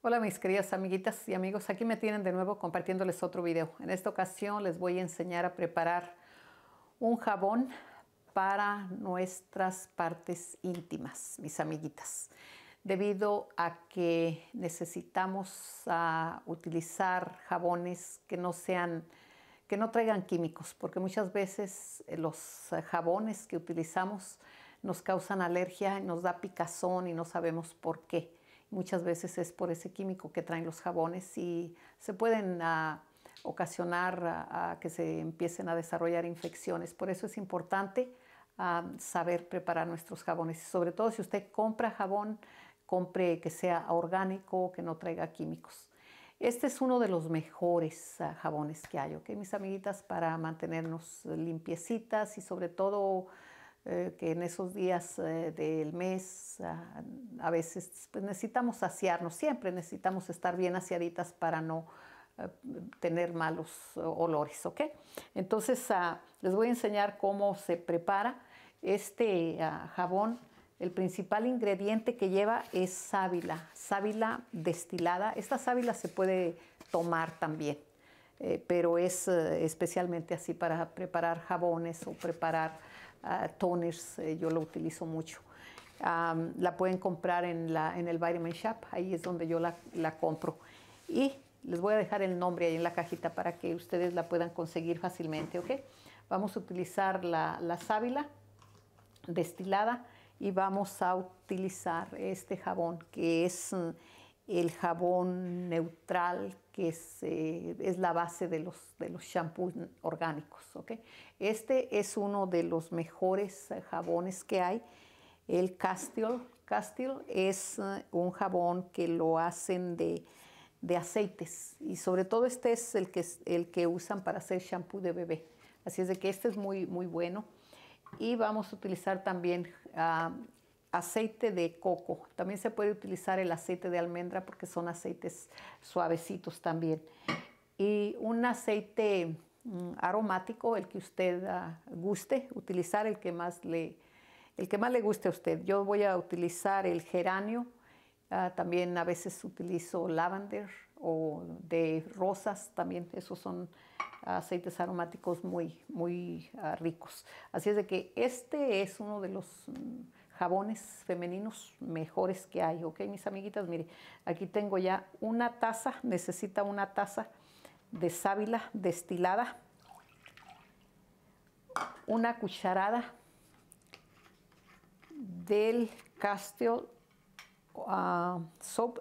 Hola mis queridas amiguitas y amigos, aquí me tienen de nuevo compartiéndoles otro video. En esta ocasión les voy a enseñar a preparar un jabón para nuestras partes íntimas, mis amiguitas. Debido a que necesitamos ah, utilizar jabones que no sean que no traigan químicos, porque muchas veces eh, los jabones que utilizamos nos causan alergia, nos da picazón y no sabemos por qué. Muchas veces es por ese químico que traen los jabones y se pueden ah, ocasionar ah, que se empiecen a desarrollar infecciones. Por eso es importante ah, saber preparar nuestros jabones. Sobre todo si usted compra jabón, compre que sea orgánico, que no traiga químicos. Este es uno de los mejores jabones que hay, ¿ok? Mis amiguitas, para mantenernos limpiecitas y sobre todo eh, que en esos días eh, del mes ah, a, veces pues, necesitamos saciarnos, siempre necesitamos estar bien asiaditas para no eh, tener malos olores, ¿ok? Entonces ah, les voy a enseñar cómo se prepara este ah, jabón. El principal ingrediente que lleva es sábila, sábila destilada. Esta sábila se puede tomar también. Eh, pero es eh, especialmente así para preparar jabones o preparar ah, toners, eh, yo lo utilizo mucho. la pueden comprar en, la, en el Vitamin Shop, ahí es donde yo la, la compro. Y les voy a dejar el nombre ahí en la cajita para que ustedes la puedan conseguir fácilmente, ¿ok? Vamos a utilizar la, la sábila destilada y vamos a utilizar este jabón que es... Mm, el jabón neutral, que eh, es, la base de los, de los shampoos orgánicos. Este es uno de los mejores jabones que hay. El Castile castillo es eh, un jabón que lo hacen de, aceites y sobre todo este es el que, el que usan para hacer shampoo de bebé. Así es de que este es muy, muy bueno. Y vamos a utilizar también ah, aceite de coco. También se puede utilizar el aceite de almendra porque son aceites suavecitos también. Y un aceite mm, aromático, el que usted ah, guste, utilizar el que, más le, el que más le guste a usted. Yo voy a utilizar el geranio, ah, también a veces utilizo lavander o de rosas, también esos son aceites aromáticos muy, muy ah, ricos. Así es de que este es uno de los... Mm, jabones femeninos mejores que hay. Ok, mis amiguitas, mire, aquí tengo ya una taza, necesita una taza de sábila destilada, una cucharada del castio ah, soap,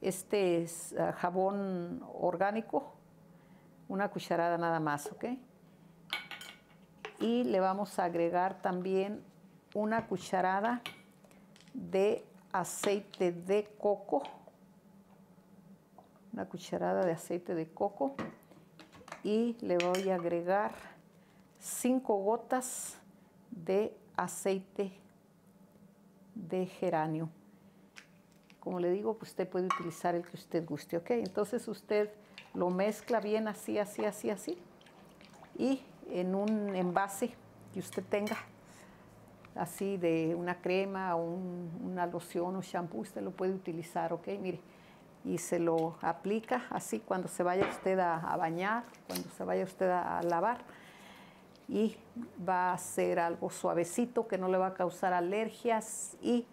este es, ah, jabón orgánico, una cucharada nada más, ¿ok? Y le vamos a agregar también una cucharada de aceite de coco, una cucharada de aceite de coco y le voy a agregar 5 gotas de aceite de geranio. Como le digo, pues, usted puede utilizar el que usted guste, ¿ok? Entonces usted lo mezcla bien así, así, así, así y en un envase que usted tenga así de una crema, una loción o shampoo, usted lo puede utilizar, ¿ok? Mire, y se lo aplica así cuando se vaya usted a, bañar, cuando se vaya usted a, lavar. Y va a ser algo suavecito que no le va a causar alergias y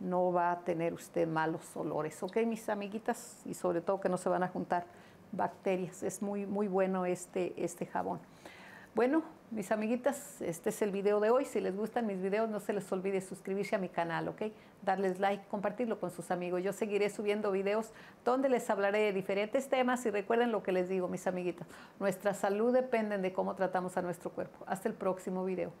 no va a tener usted malos olores, ¿ok? Mis amiguitas, y sobre todo que no se van a juntar bacterias. Es muy, muy bueno este, este jabón. Bueno, mis amiguitas, este es el video de hoy. Si les gustan mis videos, no se les olvide suscribirse a mi canal, ¿ok? Darles like, compartirlo con sus amigos. Yo seguiré subiendo videos donde les hablaré de diferentes temas y recuerden lo que les digo, mis amiguitas. Nuestra salud depende de cómo tratamos a nuestro cuerpo. Hasta el próximo video.